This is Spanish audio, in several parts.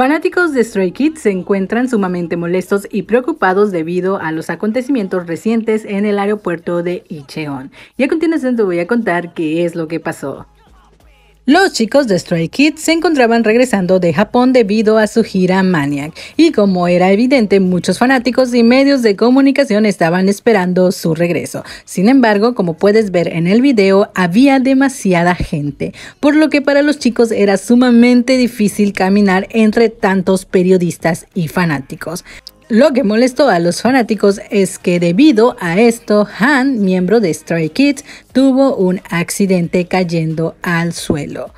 Fanáticos de Stray Kids se encuentran sumamente molestos y preocupados debido a los acontecimientos recientes en el aeropuerto de Icheon. Y a continuación te voy a contar qué es lo que pasó. Los chicos de Stray Kids se encontraban regresando de Japón debido a su gira Maniac, y como era evidente, muchos fanáticos y medios de comunicación estaban esperando su regreso. Sin embargo, como puedes ver en el video, había demasiada gente, por lo que para los chicos era sumamente difícil caminar entre tantos periodistas y fanáticos. Lo que molestó a los fanáticos es que debido a esto, Han, miembro de Stray Kids, tuvo un accidente cayendo al suelo.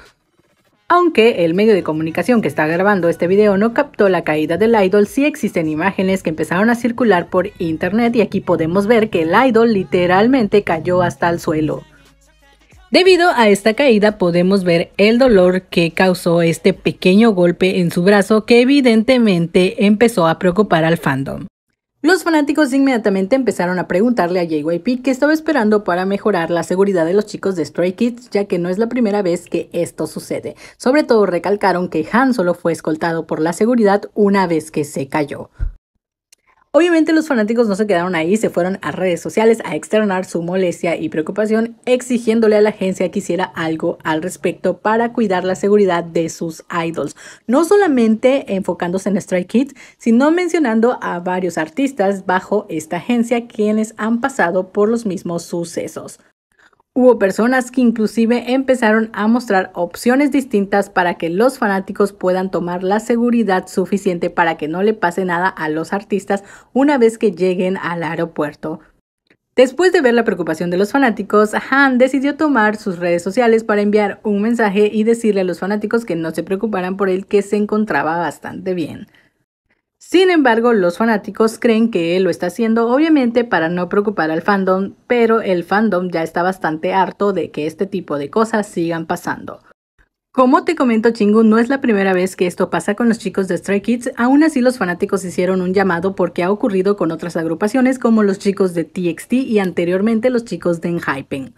Aunque el medio de comunicación que está grabando este video no captó la caída del idol, sí existen imágenes que empezaron a circular por internet y aquí podemos ver que el idol literalmente cayó hasta el suelo. Debido a esta caída podemos ver el dolor que causó este pequeño golpe en su brazo que evidentemente empezó a preocupar al fandom. Los fanáticos inmediatamente empezaron a preguntarle a JYP qué estaba esperando para mejorar la seguridad de los chicos de Stray Kids, ya que no es la primera vez que esto sucede. Sobre todo recalcaron que Han solo fue escoltado por la seguridad una vez que se cayó. Obviamente los fanáticos no se quedaron ahí, se fueron a redes sociales a externar su molestia y preocupación, exigiéndole a la agencia que hiciera algo al respecto para cuidar la seguridad de sus idols. No solamente enfocándose en Stray Kids, sino mencionando a varios artistas bajo esta agencia quienes han pasado por los mismos sucesos. Hubo personas que inclusive empezaron a mostrar opciones distintas para que los fanáticos puedan tomar la seguridad suficiente para que no le pase nada a los artistas una vez que lleguen al aeropuerto. Después de ver la preocupación de los fanáticos, Han decidió tomar sus redes sociales para enviar un mensaje y decirle a los fanáticos que no se preocuparan por él, que se encontraba bastante bien. Sin embargo, los fanáticos creen que él lo está haciendo obviamente para no preocupar al fandom, pero el fandom ya está bastante harto de que este tipo de cosas sigan pasando. Como te comento Chingu, no es la primera vez que esto pasa con los chicos de Stray Kids, aún así los fanáticos hicieron un llamado porque ha ocurrido con otras agrupaciones como los chicos de TXT y anteriormente los chicos de Enhypen.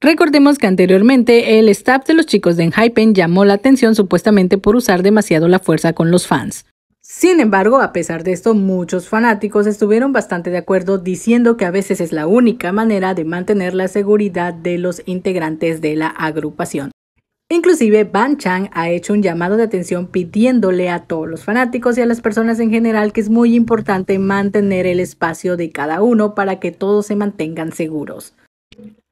Recordemos que anteriormente el staff de los chicos de Enhypen llamó la atención supuestamente por usar demasiado la fuerza con los fans. Sin embargo, a pesar de esto, muchos fanáticos estuvieron bastante de acuerdo diciendo que a veces es la única manera de mantener la seguridad de los integrantes de la agrupación. Inclusive, Ban Chang ha hecho un llamado de atención pidiéndole a todos los fanáticos y a las personas en general que es muy importante mantener el espacio de cada uno para que todos se mantengan seguros.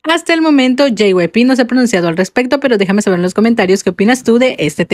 Hasta el momento, JYP no se ha pronunciado al respecto, pero déjame saber en los comentarios qué opinas tú de este tema.